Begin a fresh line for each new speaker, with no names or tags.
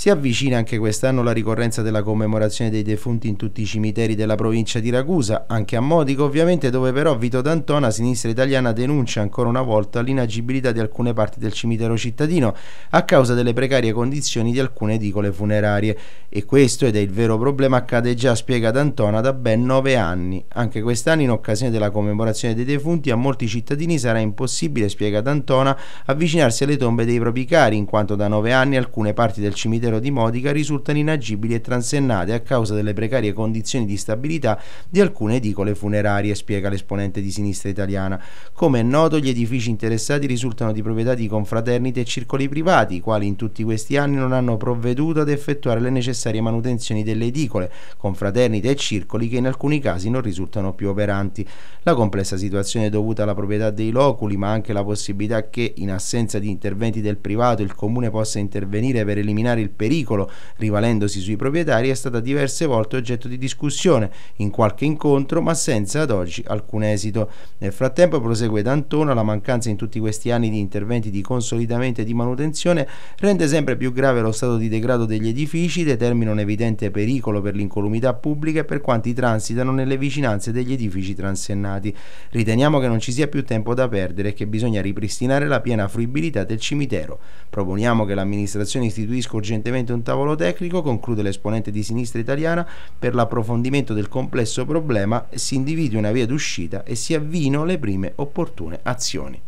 Si avvicina anche quest'anno la ricorrenza della commemorazione dei defunti in tutti i cimiteri della provincia di Ragusa, anche a Modico ovviamente, dove però Vito D'Antona, sinistra italiana, denuncia ancora una volta l'inagibilità di alcune parti del cimitero cittadino a causa delle precarie condizioni di alcune edicole funerarie. E questo, ed è il vero problema, accade già, spiega D'Antona, da ben nove anni. Anche quest'anno, in occasione della commemorazione dei defunti, a molti cittadini sarà impossibile, spiega D'Antona, avvicinarsi alle tombe dei propri cari, in quanto da nove anni alcune parti del cimitero cimitero di Modica risultano inagibili e transennate a causa delle precarie condizioni di stabilità di alcune edicole funerarie, spiega l'esponente di sinistra italiana. Come è noto, gli edifici interessati risultano di proprietà di confraternite e circoli privati, i quali in tutti questi anni non hanno provveduto ad effettuare le necessarie manutenzioni delle edicole, confraternite e circoli che in alcuni casi non risultano più operanti. La complessa situazione dovuta alla proprietà dei loculi, ma anche la possibilità che, in assenza di interventi del privato, il comune possa intervenire per eliminare il pericolo rivalendosi sui proprietari è stata diverse volte oggetto di discussione in qualche incontro ma senza ad oggi alcun esito. Nel frattempo prosegue D'Antona la mancanza in tutti questi anni di interventi di consolidamento e di manutenzione rende sempre più grave lo stato di degrado degli edifici, determina un evidente pericolo per l'incolumità pubblica e per quanti transitano nelle vicinanze degli edifici transennati. Riteniamo che non ci sia più tempo da perdere e che bisogna ripristinare la piena fruibilità del cimitero. Proponiamo che l'amministrazione istituisca urgentemente evidentemente un tavolo tecnico, conclude l'esponente di sinistra italiana, per l'approfondimento del complesso problema si individui una via d'uscita e si avvino le prime opportune azioni.